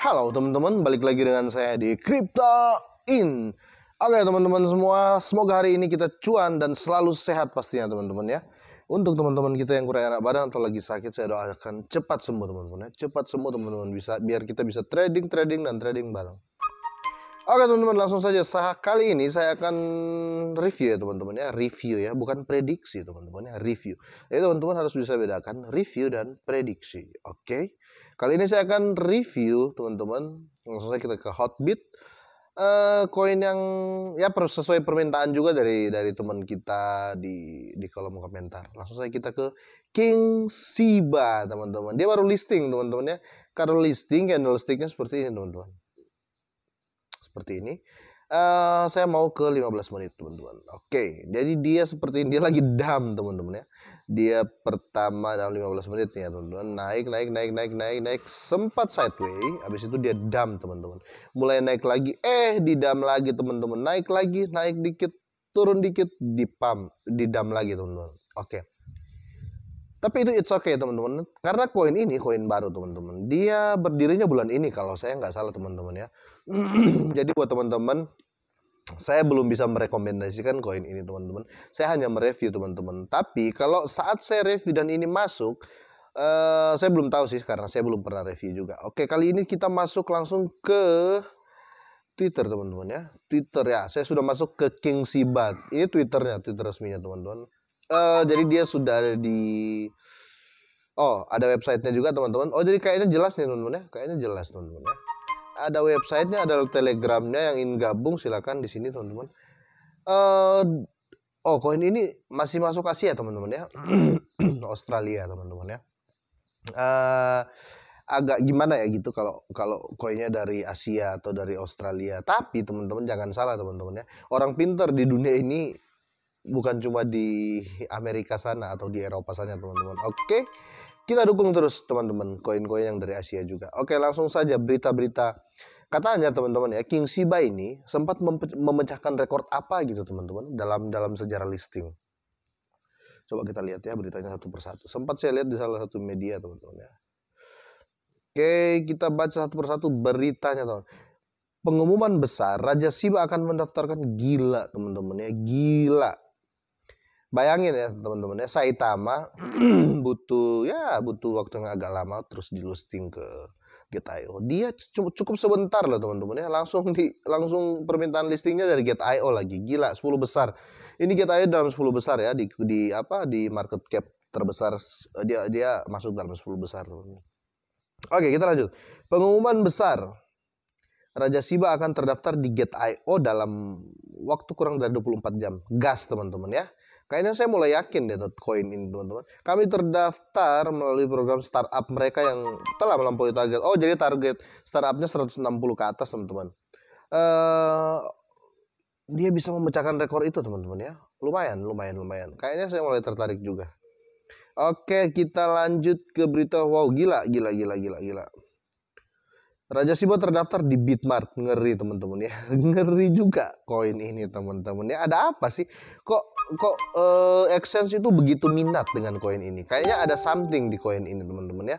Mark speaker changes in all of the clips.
Speaker 1: Halo teman-teman, balik lagi dengan saya di Crypto In. Oke teman-teman semua, semoga hari ini kita cuan dan selalu sehat pastinya teman-teman ya. Untuk teman-teman kita yang kurang enak badan atau lagi sakit, saya doakan cepat sembuh teman-teman ya. Cepat sembuh teman-teman bisa biar kita bisa trading, trading dan trading bareng. Oke teman-teman langsung saja sah kali ini saya akan review ya teman-teman ya review ya bukan prediksi teman-teman ya review. Jadi teman-teman harus bisa bedakan review dan prediksi. Oke. Okay? Kali ini saya akan review teman-teman. Langsung saja kita ke Hotbit. Eh, koin uh, yang ya sesuai permintaan juga dari dari teman kita di di kolom komentar. Langsung saja kita ke King Siba teman-teman. Dia baru listing teman-teman ya. Karena listing candlesticknya seperti ini teman-teman. Seperti ini. Uh, saya mau ke 15 menit teman-teman. Oke, okay. jadi dia seperti ini. dia lagi dam teman-teman ya. Dia pertama dalam 15 menit ya teman-teman. Naik, naik, naik, naik, naik, naik. Sempat sideways, habis itu dia dam teman-teman. Mulai naik lagi, eh di dam lagi teman-teman. Naik lagi, naik dikit, turun dikit, di pump, di dam lagi teman-teman. Oke. Okay. Tapi itu it's okay teman-teman. Karena koin ini koin baru teman-teman. Dia berdirinya bulan ini kalau saya nggak salah teman-teman ya. Jadi buat teman-teman saya belum bisa merekomendasikan koin ini teman-teman. Saya hanya mereview teman-teman. Tapi kalau saat saya review dan ini masuk, uh, saya belum tahu sih karena saya belum pernah review juga. Oke kali ini kita masuk langsung ke Twitter teman-teman ya. Twitter ya. Saya sudah masuk ke King Sibat. Ini Twitternya, Twitter resminya teman-teman. Eh, jadi dia sudah ada di oh ada websitenya juga teman-teman oh jadi kayaknya jelas nih teman-teman ya kayaknya jelas teman-teman ya ada websitenya ada telegramnya yang ingin gabung silakan di sini teman-teman uh, oh koin ini masih masuk Asia teman-teman ya Australia teman-teman ya uh, agak gimana ya gitu kalau kalau koinnya dari Asia atau dari Australia. Tapi teman-teman jangan salah teman-teman ya. Orang pinter di dunia ini bukan cuma di Amerika sana atau di Eropa sana teman-teman. Oke, kita dukung terus teman-teman koin-koin yang dari Asia juga. Oke, langsung saja berita-berita. Katanya teman-teman ya, King Shiba ini sempat memecahkan rekor apa gitu teman-teman dalam dalam sejarah listing. Coba kita lihat ya beritanya satu persatu. Sempat saya lihat di salah satu media teman-teman ya. Oke, kita baca satu persatu beritanya teman. -teman pengumuman besar Raja Siba akan mendaftarkan gila teman-teman ya gila Bayangin ya teman-teman ya Saitama butuh ya butuh waktu yang agak lama terus di listing ke Get.io. Dia cukup, cukup sebentar loh teman-teman ya. Langsung di langsung permintaan listingnya dari Get.io lagi. Gila 10 besar. Ini Get.io dalam 10 besar ya di di apa di market cap terbesar eh, dia dia masuk dalam 10 besar. Oke, kita lanjut. Pengumuman besar Raja Siba akan terdaftar di Get.io dalam waktu kurang dari 24 jam. Gas teman-teman ya. Kayaknya saya mulai yakin deh koin ini teman-teman. Kami terdaftar melalui program startup mereka yang telah melampaui target. Oh jadi target startupnya 160 ke atas teman-teman. Uh, dia bisa memecahkan rekor itu teman-teman ya. Lumayan, lumayan, lumayan. Kayaknya saya mulai tertarik juga. Oke kita lanjut ke berita wow gila, gila, gila, gila, gila. Raja Sibo terdaftar di Bitmart. Ngeri teman-teman ya. Ngeri juga koin ini teman-teman ya. Ada apa sih? Kok kok uh, exchange itu begitu minat dengan koin ini? Kayaknya ada something di koin ini teman-teman ya.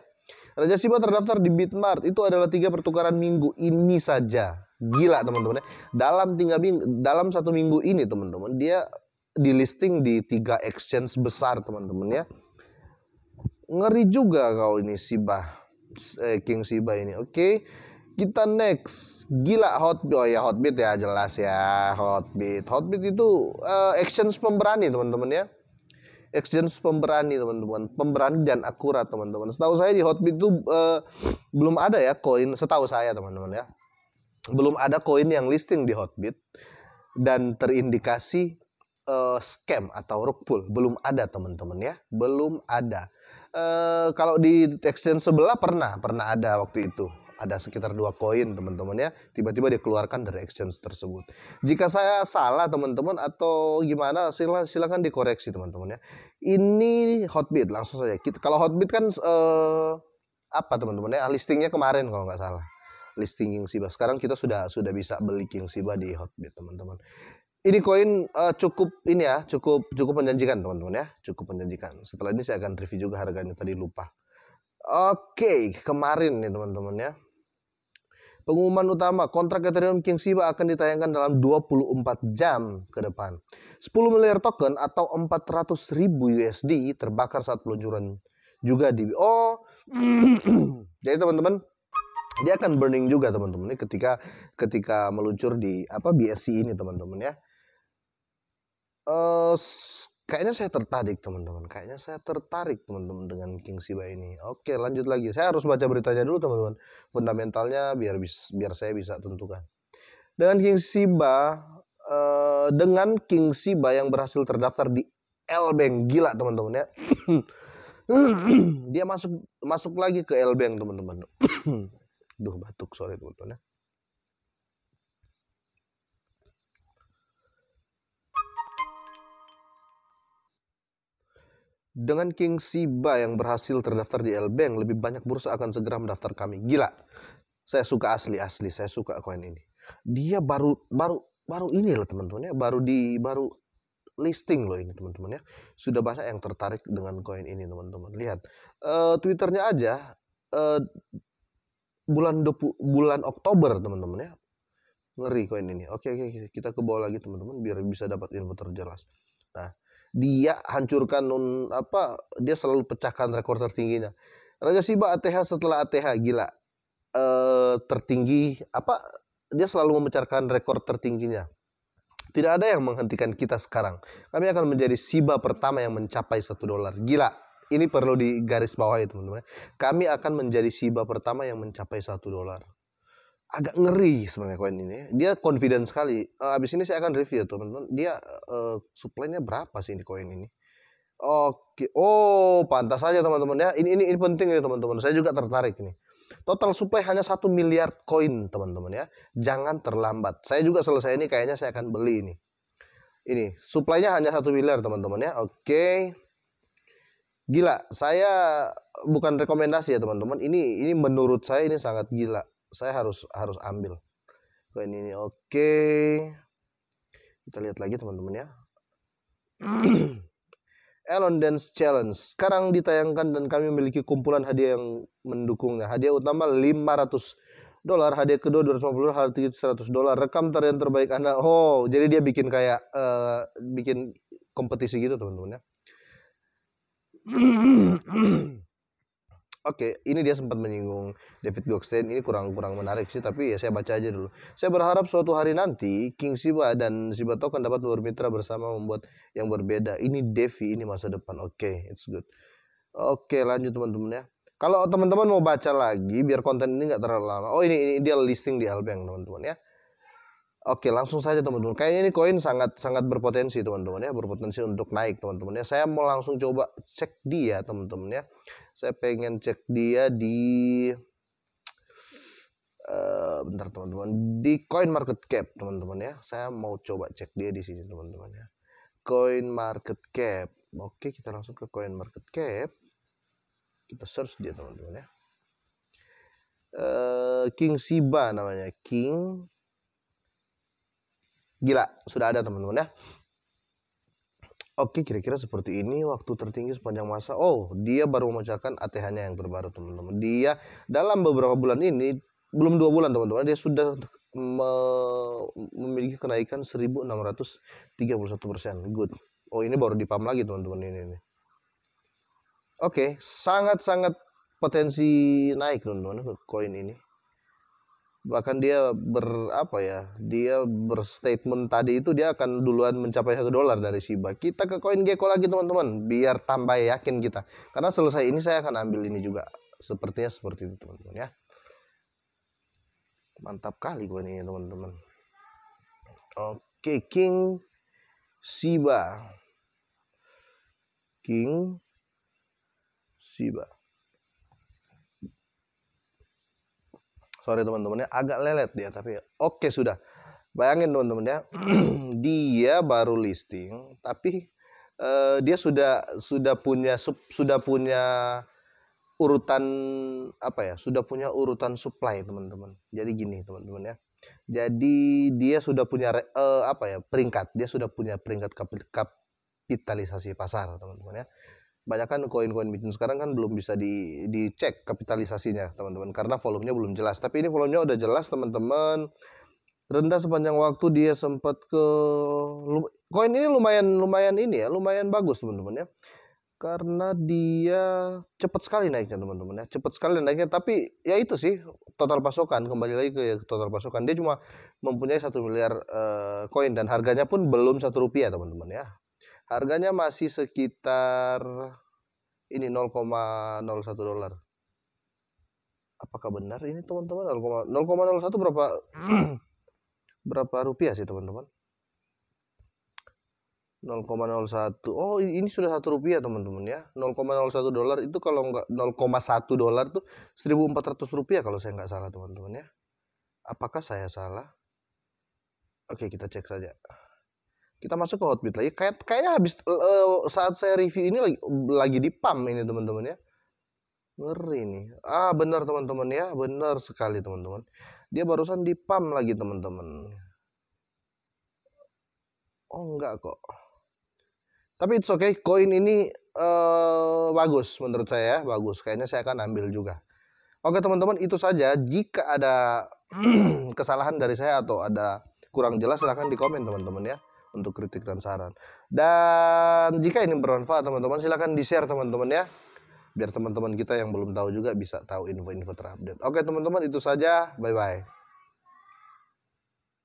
Speaker 1: Raja Sibo terdaftar di Bitmart. Itu adalah tiga pertukaran minggu ini saja. Gila teman-teman ya. Dalam tiga minggu, dalam satu minggu ini teman-teman dia di listing di tiga exchange besar teman-teman ya. Ngeri juga kau ini Sibah eh, King Shiba ini. Oke. Okay. Kita next. Gila hot Oh ya Hotbit ya jelas ya. Hotbit. Hotbit itu uh, actions pemberani teman-teman ya. exchange pemberani teman-teman. Pemberani dan akurat teman-teman. Setahu saya di Hotbit itu uh, belum ada ya koin setahu saya teman-teman ya. Belum ada koin yang listing di Hotbit dan terindikasi uh, scam atau rug pull belum ada teman-teman ya belum ada e, kalau di exchange sebelah pernah pernah ada waktu itu ada sekitar dua koin teman-teman ya tiba-tiba dikeluarkan dari exchange tersebut jika saya salah teman-teman atau gimana sila silahkan dikoreksi teman-teman ya ini hotbit langsung saja kita kalau hotbit kan e, apa teman-teman ya listingnya kemarin kalau nggak salah listing King Siba sekarang kita sudah sudah bisa beli King Siba di hotbit teman-teman ini koin uh, cukup ini ya, cukup cukup menjanjikan teman-teman ya, cukup menjanjikan. Setelah ini saya akan review juga harganya tadi lupa. Oke, kemarin nih teman-teman ya. Pengumuman utama kontrak Ethereum King Shiba akan ditayangkan dalam 24 jam ke depan. 10 miliar token atau 400 ribu USD terbakar saat peluncuran juga di Oh, jadi teman-teman dia akan burning juga teman-teman ini ketika ketika meluncur di apa BSC ini teman-teman ya uh, kayaknya saya tertarik teman-teman kayaknya saya tertarik teman-teman dengan King Siba ini oke lanjut lagi saya harus baca beritanya dulu teman-teman fundamentalnya biar biar saya bisa tentukan dengan King Siba, uh, dengan King Siba yang berhasil terdaftar di Elbeng gila teman-teman ya dia masuk masuk lagi ke Elbeng teman-teman duh batuk sorry teman-teman ya Dengan King Siba yang berhasil terdaftar di Elbank, lebih banyak bursa akan segera mendaftar kami. Gila. Saya suka asli asli, saya suka koin ini. Dia baru baru baru ini loh teman-teman ya, baru di baru listing loh ini teman-teman ya. Sudah banyak yang tertarik dengan koin ini teman-teman. Lihat uh, Twitternya aja uh, bulan 20, bulan Oktober teman-teman ya. Ngeri koin ini. Oke oke kita ke bawah lagi teman-teman biar bisa dapat info terjelas. Nah, dia hancurkan non apa dia selalu pecahkan rekor tertingginya Raja Siba ATH setelah ATH gila e, tertinggi apa dia selalu memecahkan rekor tertingginya tidak ada yang menghentikan kita sekarang kami akan menjadi Siba pertama yang mencapai satu dolar gila ini perlu digaris ya teman-teman kami akan menjadi Siba pertama yang mencapai satu dolar agak ngeri sebenarnya koin ini. Dia confident sekali. Uh, abis ini saya akan review teman-teman. Dia uh, supply-nya berapa sih ini koin ini? Oke, oh pantas saja teman-teman ya. Ini ini ini penting ya teman-teman. Saya juga tertarik nih. Total supply hanya satu miliar koin teman-teman ya. Jangan terlambat. Saya juga selesai ini kayaknya saya akan beli ini. Ini supply-nya hanya satu miliar teman-teman ya. Oke. Gila, saya bukan rekomendasi ya teman-teman. Ini ini menurut saya ini sangat gila saya harus harus ambil koin ini oke kita lihat lagi teman-teman ya Elon Dance Challenge sekarang ditayangkan dan kami memiliki kumpulan hadiah yang mendukungnya. Hadiah utama 500 dolar, hadiah kedua 250 dolar, hadiah ketiga 100 dolar. Rekam tarian terbaik Anda. Oh, jadi dia bikin kayak uh, bikin kompetisi gitu, teman-teman ya. Oke, okay, ini dia sempat menyinggung David Gokstein. Ini kurang-kurang menarik sih, tapi ya saya baca aja dulu. Saya berharap suatu hari nanti King Siba dan Siba Token dapat bermitra bersama membuat yang berbeda. Ini Devi, ini masa depan. Oke, okay, it's good. Oke, okay, lanjut teman-teman ya. Kalau teman-teman mau baca lagi, biar konten ini nggak terlalu lama. Oh ini, ini dia listing di Albank teman-teman ya. Oke, langsung saja teman-teman. Kayaknya ini koin sangat sangat berpotensi teman-teman ya, berpotensi untuk naik teman-teman ya. Saya mau langsung coba cek dia teman-teman ya. Saya pengen cek dia di uh, bentar teman-teman di coin market cap teman-teman ya. Saya mau coba cek dia di sini teman-teman ya. Coin market cap. Oke, kita langsung ke coin market cap. Kita search dia teman-teman ya. Uh, King Siba namanya King Gila, sudah ada teman-teman ya. Oke, kira-kira seperti ini waktu tertinggi sepanjang masa. Oh, dia baru memecahkan ATH-nya yang terbaru, teman-teman. Dia dalam beberapa bulan ini, belum dua bulan, teman-teman, dia sudah me memiliki kenaikan 1.631 persen. Good. Oh, ini baru dipam lagi, teman-teman. Ini, ini. Oke, sangat-sangat potensi naik, teman-teman, koin ini bahkan dia berapa ya dia berstatement tadi itu dia akan duluan mencapai satu dolar dari Shiba kita ke koin Gecko lagi teman-teman biar tambah yakin kita karena selesai ini saya akan ambil ini juga sepertinya seperti itu teman-teman ya mantap kali gue ini teman-teman oke King Shiba King Shiba sorry teman-teman ya agak lelet dia tapi oke sudah bayangin teman-teman ya dia baru listing tapi uh, dia sudah sudah punya sub, sudah punya urutan apa ya sudah punya urutan supply teman-teman jadi gini teman-teman ya jadi dia sudah punya uh, apa ya peringkat dia sudah punya peringkat kapitalisasi pasar teman-teman ya banyak kan koin-koin Bitcoin sekarang kan belum bisa di dicek kapitalisasinya teman-teman karena volumenya belum jelas tapi ini volumenya udah jelas teman-teman rendah sepanjang waktu dia sempat ke koin ini lumayan lumayan ini ya lumayan bagus teman-teman ya karena dia cepat sekali naiknya teman-teman ya cepat sekali naiknya tapi ya itu sih total pasokan kembali lagi ke total pasokan dia cuma mempunyai satu miliar eh, koin uh, dan harganya pun belum satu rupiah teman-teman ya Harganya masih sekitar ini 0,01 dolar. Apakah benar ini teman-teman 0,01 berapa berapa rupiah sih teman-teman? 0,01 oh ini sudah satu rupiah teman-teman ya 0,01 dolar itu kalau nggak 0,1 dolar tuh 1400 rupiah kalau saya nggak salah teman-teman ya apakah saya salah oke kita cek saja kita masuk ke hotbit lagi. Kayak kayaknya habis uh, saat saya review ini lagi lagi di pam ini teman-teman ya. Ngeri nih. Ah benar teman-teman ya, benar sekali teman-teman. Dia barusan di pam lagi teman-teman. Oh enggak kok. Tapi it's okay, koin ini uh, bagus menurut saya ya, bagus. Kayaknya saya akan ambil juga. Oke teman-teman itu saja. Jika ada kesalahan dari saya atau ada kurang jelas silahkan di komen teman-teman ya untuk kritik dan saran. Dan jika ini bermanfaat teman-teman silahkan di-share teman-teman ya. Biar teman-teman kita yang belum tahu juga bisa tahu info-info terupdate. Oke teman-teman itu saja. Bye-bye.